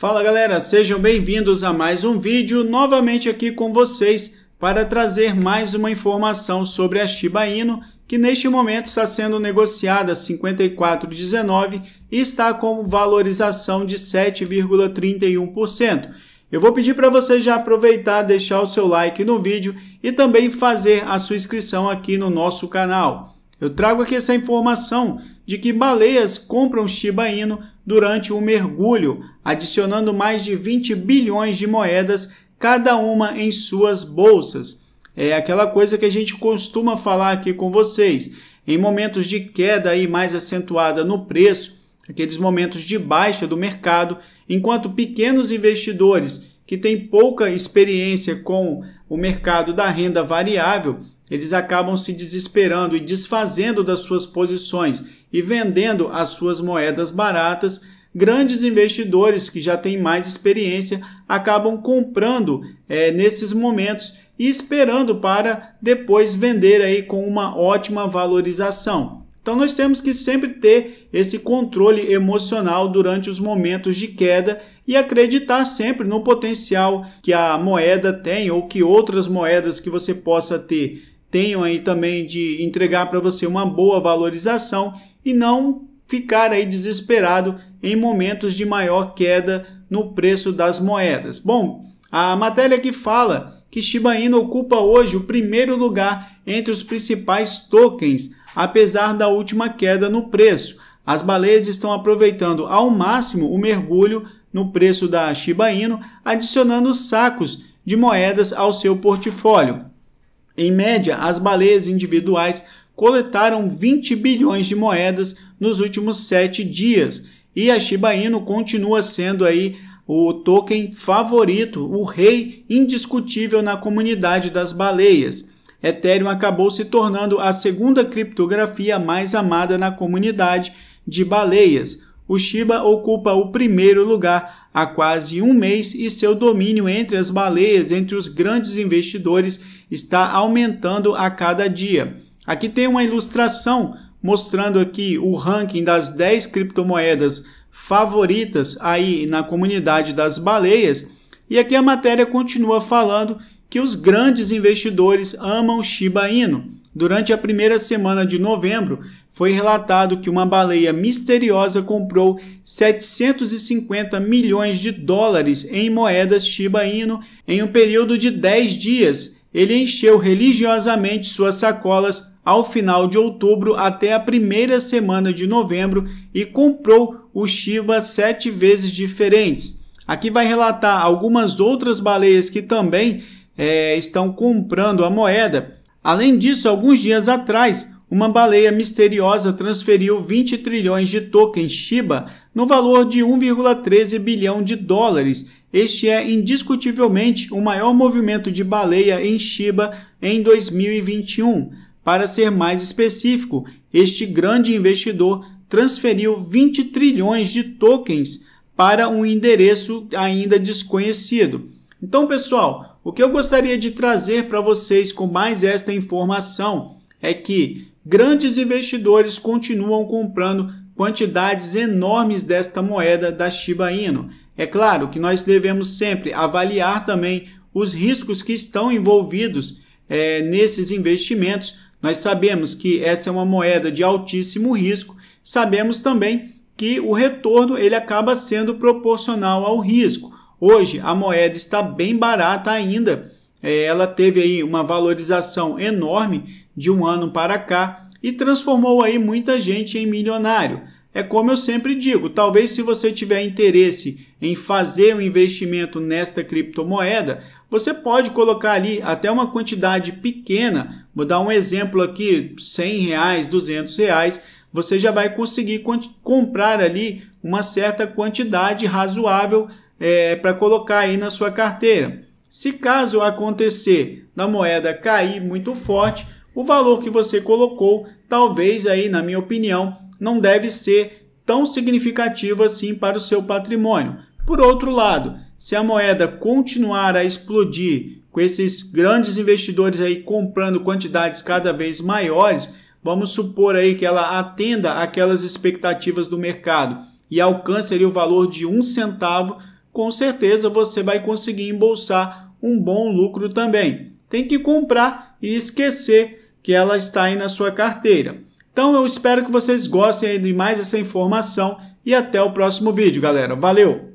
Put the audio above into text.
Fala galera, sejam bem-vindos a mais um vídeo, novamente aqui com vocês para trazer mais uma informação sobre a Shiba Inu, que neste momento está sendo negociada 54,19 e está com valorização de 7,31%. Eu vou pedir para você já aproveitar, deixar o seu like no vídeo e também fazer a sua inscrição aqui no nosso canal. Eu trago aqui essa informação de que baleias compram Shiba Inu durante um mergulho, adicionando mais de 20 bilhões de moedas, cada uma em suas bolsas. É aquela coisa que a gente costuma falar aqui com vocês. Em momentos de queda aí mais acentuada no preço, aqueles momentos de baixa do mercado, enquanto pequenos investidores que têm pouca experiência com o mercado da renda variável eles acabam se desesperando e desfazendo das suas posições e vendendo as suas moedas baratas. Grandes investidores que já têm mais experiência acabam comprando é, nesses momentos e esperando para depois vender aí com uma ótima valorização. Então nós temos que sempre ter esse controle emocional durante os momentos de queda e acreditar sempre no potencial que a moeda tem ou que outras moedas que você possa ter tenham aí também de entregar para você uma boa valorização e não ficar aí desesperado em momentos de maior queda no preço das moedas. Bom, a matéria que fala que Shiba Inu ocupa hoje o primeiro lugar entre os principais tokens, apesar da última queda no preço. As baleias estão aproveitando ao máximo o mergulho no preço da Shiba Inu, adicionando sacos de moedas ao seu portfólio. Em média, as baleias individuais coletaram 20 bilhões de moedas nos últimos sete dias e a Shiba Inu continua sendo aí o token favorito, o rei indiscutível na comunidade das baleias. Ethereum acabou se tornando a segunda criptografia mais amada na comunidade de baleias. O Shiba ocupa o primeiro lugar há quase um mês e seu domínio entre as baleias, entre os grandes investidores, está aumentando a cada dia. Aqui tem uma ilustração mostrando aqui o ranking das 10 criptomoedas favoritas aí na comunidade das baleias. E aqui a matéria continua falando que os grandes investidores amam Shiba Inu. Durante a primeira semana de novembro, foi relatado que uma baleia misteriosa comprou 750 milhões de dólares em moedas Shiba Inu em um período de 10 dias ele encheu religiosamente suas sacolas ao final de outubro até a primeira semana de novembro e comprou o Shiva sete vezes diferentes. Aqui vai relatar algumas outras baleias que também é, estão comprando a moeda. Além disso, alguns dias atrás, uma baleia misteriosa transferiu 20 trilhões de tokens Shiba no valor de 1,13 bilhão de dólares este é indiscutivelmente o maior movimento de baleia em Shiba em 2021. Para ser mais específico, este grande investidor transferiu 20 trilhões de tokens para um endereço ainda desconhecido. Então, pessoal, o que eu gostaria de trazer para vocês com mais esta informação é que grandes investidores continuam comprando quantidades enormes desta moeda da Shiba Inu. É claro que nós devemos sempre avaliar também os riscos que estão envolvidos é, nesses investimentos. Nós sabemos que essa é uma moeda de altíssimo risco, sabemos também que o retorno ele acaba sendo proporcional ao risco. Hoje a moeda está bem barata ainda, é, ela teve aí uma valorização enorme de um ano para cá e transformou aí muita gente em milionário. É como eu sempre digo, talvez se você tiver interesse em fazer um investimento nesta criptomoeda, você pode colocar ali até uma quantidade pequena. Vou dar um exemplo aqui: 100 reais, 200 reais. Você já vai conseguir comprar ali uma certa quantidade razoável é, para colocar aí na sua carteira. Se caso acontecer da moeda cair muito forte, o valor que você colocou, talvez aí, na minha opinião, não deve ser tão significativo assim para o seu patrimônio. Por outro lado, se a moeda continuar a explodir com esses grandes investidores aí comprando quantidades cada vez maiores, vamos supor aí que ela atenda aquelas expectativas do mercado e alcance ali o valor de um centavo, com certeza você vai conseguir embolsar um bom lucro também. Tem que comprar e esquecer que ela está aí na sua carteira. Então eu espero que vocês gostem de mais essa informação e até o próximo vídeo, galera. Valeu!